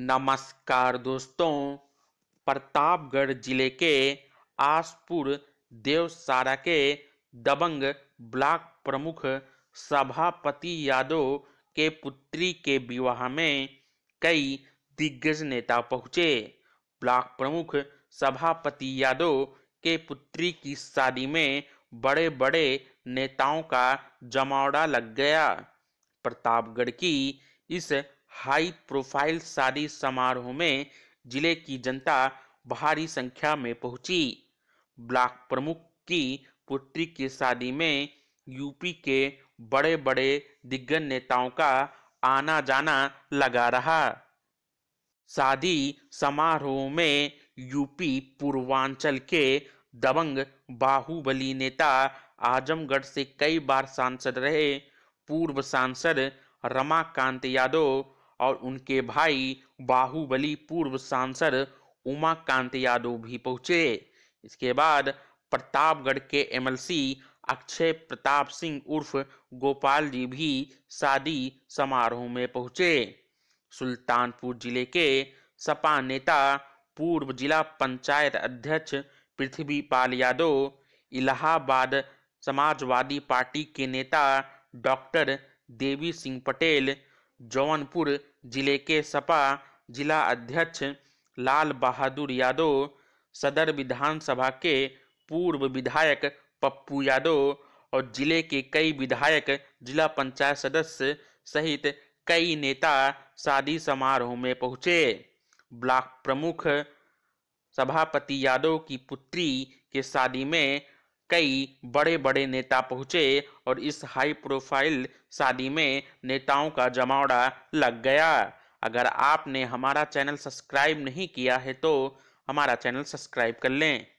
नमस्कार दोस्तों प्रतापगढ़ जिले के आसपुर देवसारा के दबंग ब्लॉक प्रमुख सभापति यादव के पुत्री के विवाह में कई दिग्गज नेता पहुंचे ब्लॉक प्रमुख सभापति यादव के पुत्री की शादी में बड़े बड़े नेताओं का जमावड़ा लग गया प्रतापगढ़ की इस हाई प्रोफाइल शादी समारोह में जिले की जनता भारी संख्या में पहुंची ब्लॉक प्रमुख की पुत्री की शादी में यूपी के बड़े बड़े दिग्गज नेताओं का आना जाना लगा रहा शादी समारोह में यूपी पूर्वांचल के दबंग बाहुबली नेता आजमगढ़ से कई बार सांसद रहे पूर्व सांसद रमाकांत यादव और उनके भाई बाहुबली पूर्व सांसद उमाकांत यादव भी पहुंचे इसके बाद प्रतापगढ़ के एमएलसी अक्षय प्रताप सिंह उर्फ गोपाल जी भी शादी समारोह में पहुंचे सुल्तानपुर जिले के सपा नेता पूर्व जिला पंचायत अध्यक्ष पृथ्वी पाल यादव इलाहाबाद समाजवादी पार्टी के नेता डॉक्टर देवी सिंह पटेल जौनपुर जिले के सपा जिला अध्यक्ष लाल बहादुर यादव सदर विधानसभा के पूर्व विधायक पप्पू यादव और जिले के कई विधायक जिला पंचायत सदस्य सहित कई नेता शादी समारोह में पहुंचे ब्लॉक प्रमुख सभापति यादव की पुत्री के शादी में कई बड़े बड़े नेता पहुंचे और इस हाई प्रोफाइल शादी में नेताओं का जमावड़ा लग गया अगर आपने हमारा चैनल सब्सक्राइब नहीं किया है तो हमारा चैनल सब्सक्राइब कर लें